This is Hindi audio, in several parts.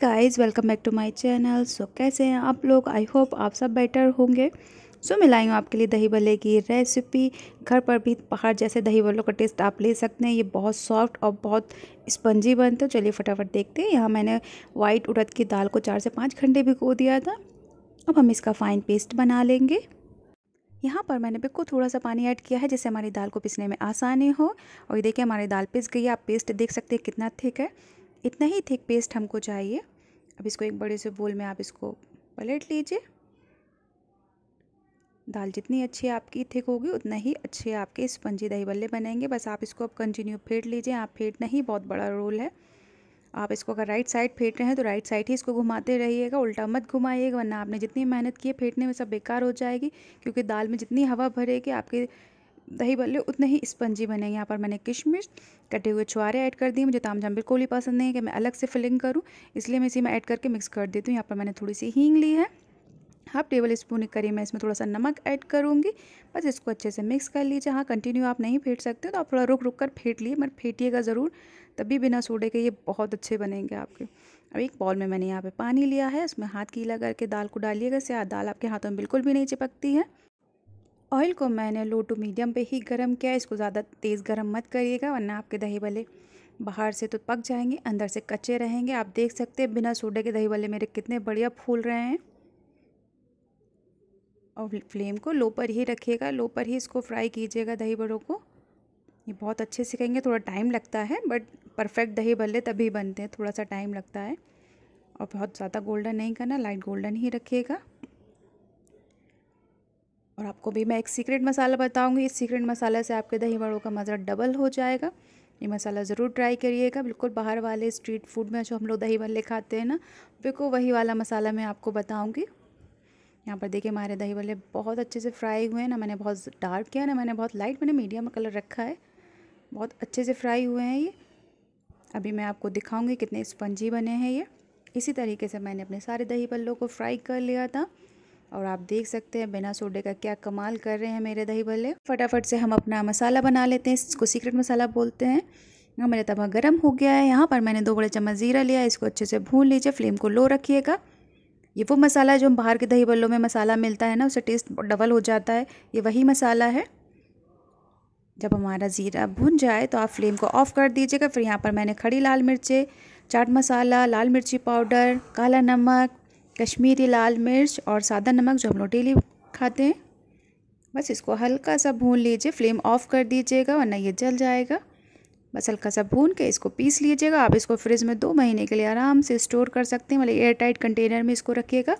guys guys welcome back to my channel so कैसे हैं आप लोग आई होप आप सब बेटर होंगे सो so, मैं लाई हूँ आपके लिए दही भले की रेसिपी घर पर भी पहाड़ जैसे दही भल्लों का टेस्ट आप ले सकते हैं ये बहुत सॉफ्ट और बहुत स्पंजी बनते हैं चलिए फटाफट देखते हैं यहाँ मैंने वाइट उड़द की दाल को चार से पाँच घंटे भिगो दिया था अब हम इसका फ़ाइन पेस्ट बना लेंगे यहाँ पर मैंने बिल्कुल थोड़ा सा पानी ऐड किया है जिससे हमारी दाल को पिसने में आसानी हो और ये देखिए हमारी दाल पिस गई है आप पेस्ट देख सकते हैं कितना थिक है इतना ही थिक पेस्ट हमको चाहिए अब इसको एक बड़े से बोल में आप इसको पलट लीजिए दाल जितनी अच्छी आपकी थिक होगी उतना ही अच्छे आपके स्पंजी दही बल्ले बनेंगे बस आप इसको अब कंटिन्यू फेंट लीजिए आप फेंटना ही बहुत बड़ा रोल है आप इसको अगर राइट साइड फेंट रहे हैं तो राइट साइड ही इसको घुमाते रहिएगा उल्टा मत घुमाइएगा वरना आपने जितनी मेहनत की है फेंटने में सब बेकार हो जाएगी क्योंकि दाल में जितनी हवा भरेगी आपके दही बल्ले उतने ही स्पंजी बने यहाँ पर मैंने किशमिश कटे हुए छुआरे ऐड कर दिए मुझे ताम बिल्कुल ही पसंद नहीं है कि मैं अलग से फिलिंग करूँ इसलिए मैं इसी में ऐड करके मिक्स कर देती हूँ यहाँ पर मैंने थोड़ी सी हींग ली है हाफ टेबल स्पून करी मैं इसमें थोड़ा सा नमक ऐड करूँगी बस इसको अच्छे से मिक्स कर लीजिए हाँ कंटिन्यू आप नहीं फेंट सकते तो आप थोड़ा रुक रुक कर फेंट लिए मगर फेंटिएगा ज़रूर तभी बिना सोडे के ये बहुत अच्छे बनेंगे आपके अब एक बॉल में मैंने यहाँ पे पानी लिया है उसमें हाथ गीला करके दाल को डालिएगा से दाल आपके हाथों में बिल्कुल भी नहीं चिपकती है ऑयल को मैंने लो टू मीडियम पे ही गर्म किया इसको ज़्यादा तेज़ गरम मत करिएगा वरना आपके दही भले बाहर से तो पक जाएंगे अंदर से कच्चे रहेंगे आप देख सकते हैं बिना सोडे के दही भले मेरे कितने बढ़िया फूल रहे हैं और फ्लेम को लो पर ही रखिएगा लो पर ही इसको फ्राई कीजिएगा दही बड़ों को ये बहुत अच्छे से कहेंगे थोड़ा टाइम लगता है बट परफेक्ट दही बल्ले तभी बनते हैं थोड़ा सा टाइम लगता है और बहुत ज़्यादा गोल्डन नहीं करना लाइट गोल्डन ही रखिएगा और आपको भी मैं एक सीक्रेट मसाला बताऊंगी इस सीक्रेट मसाला से आपके दही बड़ों का मज़ा डबल हो जाएगा ये मसाला ज़रूर ट्राई करिएगा बिल्कुल बाहर वाले स्ट्रीट फूड में जो हम लोग दही बल्ले खाते हैं ना बिल्कुल वही वाला मसाला मैं आपको बताऊँगी यहाँ पर देखिए हमारे दही बल्ले बहुत अच्छे से फ्राई हुए हैं ना मैंने बहुत डार्क किया ना मैंने बहुत लाइट मैंने मीडियम कलर रखा है बहुत अच्छे से फ्राई हुए हैं ये अभी मैं आपको दिखाऊंगी कितने स्पंजी बने हैं ये इसी तरीके से मैंने अपने सारे दही बल्लों को फ्राई कर लिया था और आप देख सकते हैं बिना सोडे का क्या कमाल कर रहे हैं मेरे दही भल्ले फटाफट से हम अपना मसाला बना लेते हैं इसको सीक्रेट मसाला बोलते हैं यहाँ मेरा तवा गर्म हो गया है यहाँ पर मैंने दो बड़े चम्मच ज़ीरा लिया इसको अच्छे से भून लीजिए फ्लेम को लो रखिएगा ये वो मसाला जो हम बाहर के दही भल्लों में मसाला मिलता है ना उससे टेस्ट डबल हो जाता है ये वही मसाला है जब हमारा ज़ीरा भुन जाए तो आप फ्लेम को ऑफ़ कर दीजिएगा फिर यहाँ पर मैंने खड़ी लाल मिर्चें चाट मसाला लाल मिर्ची पाउडर काला नमक कश्मीरी लाल मिर्च और सादा नमक जो हम लोग डेली खाते हैं बस इसको हल्का सा भून लीजिए फ्लेम ऑफ़ कर दीजिएगा वरना ये जल जाएगा बस हल्का सा भून के इसको पीस लीजिएगा आप इसको फ्रिज में दो महीने के लिए आराम से स्टोर कर सकते हैं मतलब एयर टाइट कंटेनर में इसको रखिएगा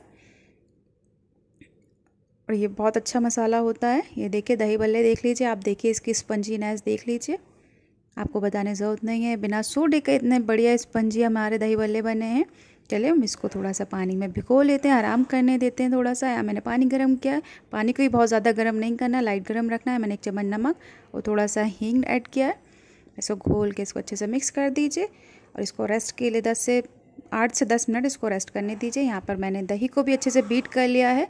और ये बहुत अच्छा मसाला होता है ये देखिए दही बल्ले देख लीजिए आप देखिए इसकी स्पंजीनेस देख लीजिए आपको बताने ज़रूरत नहीं है बिना सूडे के इतने बढ़िया स्पंजी हमारे दही बल्ले बने हैं चलिए हम इसको थोड़ा सा पानी में भिगो लेते हैं आराम करने देते हैं थोड़ा सा मैंने पानी गर्म किया है पानी को भी बहुत ज़्यादा गर्म नहीं करना लाइट गर्म रखना है मैंने एक चम्मच नमक और थोड़ा सा हींग ऐड किया है इसको घोल के इसको अच्छे से मिक्स कर दीजिए और इसको रेस्ट के लिए दस से आठ से दस मिनट इसको रेस्ट करने दीजिए यहाँ पर मैंने दही को भी अच्छे से बीट कर लिया है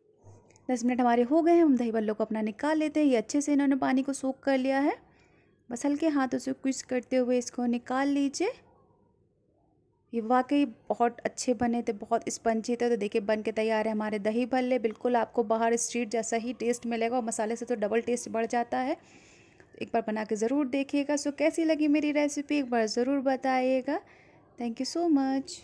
दस मिनट हमारे हो गए हैं हम दही बल्लों को अपना निकाल लेते हैं ये अच्छे से इन्होंने पानी को सूख कर लिया है बस हल्के हाथों से क्विश करते हुए इसको निकाल लीजिए ये वाकई बहुत अच्छे बने थे बहुत स्पंजी थे तो देखिए बन के तैयार है हमारे दही भल्ले बिल्कुल आपको बाहर स्ट्रीट जैसा ही टेस्ट मिलेगा और मसाले से तो डबल टेस्ट बढ़ जाता है एक बार बना के ज़रूर देखिएगा सो कैसी लगी मेरी रेसिपी एक बार ज़रूर बताइएगा थैंक यू सो मच